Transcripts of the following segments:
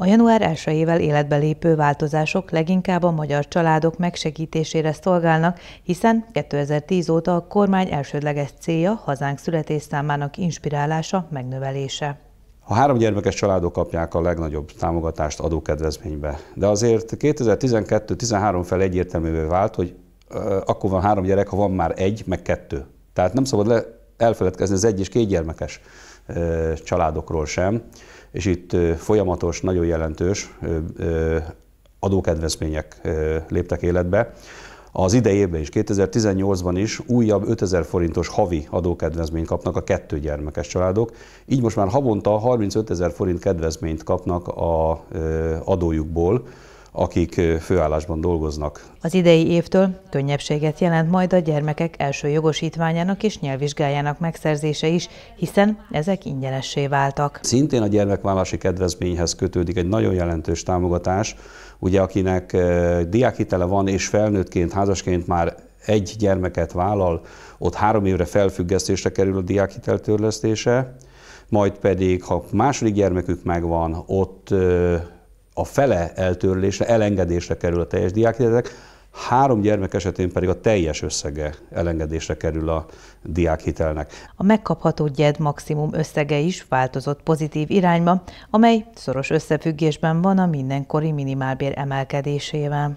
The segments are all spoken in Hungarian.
A január 1-ével életbe lépő változások leginkább a magyar családok megsegítésére szolgálnak, hiszen 2010 óta a kormány elsődleges célja hazánk születésszámának inspirálása, megnövelése. A háromgyermekes családok kapják a legnagyobb támogatást adókedvezménybe, de azért 2012-13 fel egyértelművé vált, hogy akkor van három gyerek, ha van már egy, meg kettő. Tehát nem szabad le elfeledkezni az egy és két gyermekes családokról sem, és itt folyamatos, nagyon jelentős adókedvezmények léptek életbe. Az idejében is, 2018-ban is újabb 5000 forintos havi adókedvezményt kapnak a kettő gyermekes családok, így most már havonta 35 ezer forint kedvezményt kapnak a adójukból, akik főállásban dolgoznak. Az idei évtől könnyebbséget jelent majd a gyermekek első jogosítványának és nyelvvizsgájának megszerzése is, hiszen ezek ingyenessé váltak. Szintén a gyermekvállási kedvezményhez kötődik egy nagyon jelentős támogatás, ugye akinek diákhitele van és felnőttként, házasként már egy gyermeket vállal, ott három évre felfüggesztésre kerül a diákhitel törlesztése, majd pedig, ha második gyermekük megvan, ott a fele eltörlésre, elengedésre kerül a teljes diákhitelek, három gyermek esetén pedig a teljes összege elengedésre kerül a diákhitelnek. A megkapható gyed maximum összege is változott pozitív irányba, amely szoros összefüggésben van a mindenkori minimálbér emelkedésével.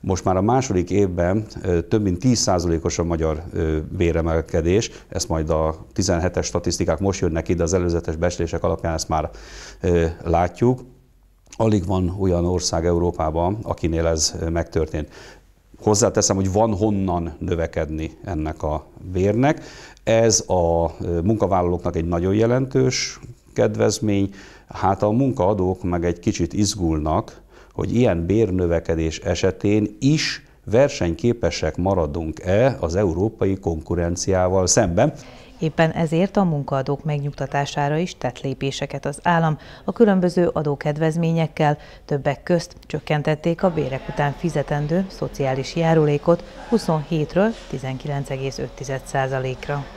Most már a második évben több mint 10%-os a magyar béremelkedés, ezt majd a 17-es statisztikák most jönnek ide, az előzetes beszélések alapján ezt már látjuk. Alig van olyan ország Európában, akinél ez megtörtént. Hozzáteszem, hogy van honnan növekedni ennek a bérnek. Ez a munkavállalóknak egy nagyon jelentős kedvezmény. Hát a munkaadók meg egy kicsit izgulnak, hogy ilyen bérnövekedés esetén is versenyképesek maradunk-e az európai konkurenciával szemben. Éppen ezért a munkaadók megnyugtatására is tett lépéseket az állam a különböző adókedvezményekkel, többek közt csökkentették a bérek után fizetendő szociális járulékot 27-ről 19,5%-ra.